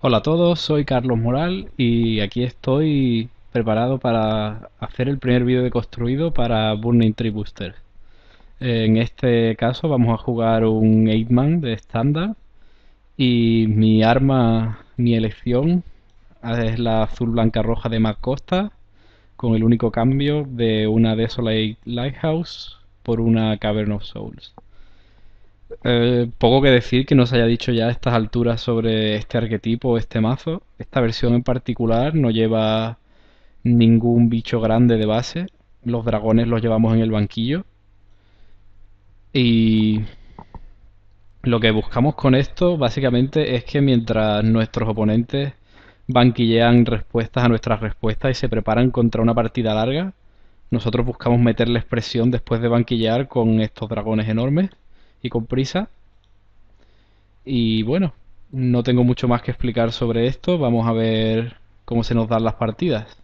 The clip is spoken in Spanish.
Hola a todos, soy Carlos Moral y aquí estoy preparado para hacer el primer vídeo de construido para Burning Tree Booster. En este caso vamos a jugar un 8-man de estándar y mi arma, mi elección es la azul blanca roja de Mac Costa con el único cambio de una Desolate Lighthouse por una Cavern of Souls. Eh, poco que decir que no se haya dicho ya a estas alturas sobre este arquetipo, este mazo. Esta versión en particular no lleva ningún bicho grande de base. Los dragones los llevamos en el banquillo. Y lo que buscamos con esto básicamente es que mientras nuestros oponentes banquillean respuestas a nuestras respuestas y se preparan contra una partida larga, nosotros buscamos meterles presión después de banquillear con estos dragones enormes y con prisa. Y bueno, no tengo mucho más que explicar sobre esto. Vamos a ver cómo se nos dan las partidas.